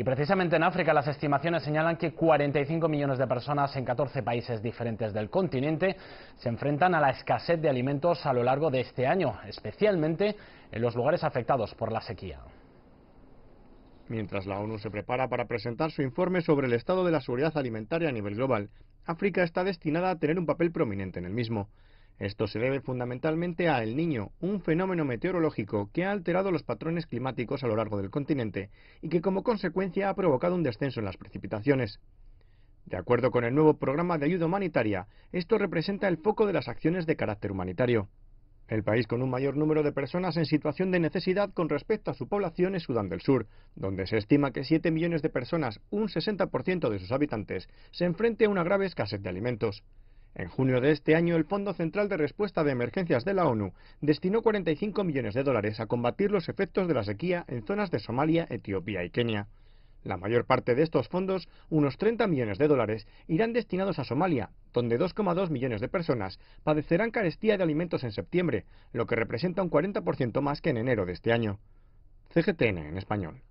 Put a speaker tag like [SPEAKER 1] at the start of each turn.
[SPEAKER 1] Y precisamente en África las estimaciones señalan que 45 millones de personas en 14 países diferentes del continente se enfrentan a la escasez de alimentos a lo largo de este año, especialmente en los lugares afectados por la sequía.
[SPEAKER 2] Mientras la ONU se prepara para presentar su informe sobre el estado de la seguridad alimentaria a nivel global, África está destinada a tener un papel prominente en el mismo. Esto se debe fundamentalmente a El Niño, un fenómeno meteorológico que ha alterado los patrones climáticos a lo largo del continente y que como consecuencia ha provocado un descenso en las precipitaciones. De acuerdo con el nuevo programa de ayuda humanitaria, esto representa el foco de las acciones de carácter humanitario. El país con un mayor número de personas en situación de necesidad con respecto a su población es Sudán del Sur, donde se estima que 7 millones de personas, un 60% de sus habitantes, se enfrente a una grave escasez de alimentos. En junio de este año, el Fondo Central de Respuesta de Emergencias de la ONU destinó 45 millones de dólares a combatir los efectos de la sequía en zonas de Somalia, Etiopía y Kenia. La mayor parte de estos fondos, unos 30 millones de dólares, irán destinados a Somalia, donde 2,2 millones de personas padecerán carestía de alimentos en septiembre, lo que representa un 40% más que en enero de este año. CGTN en español.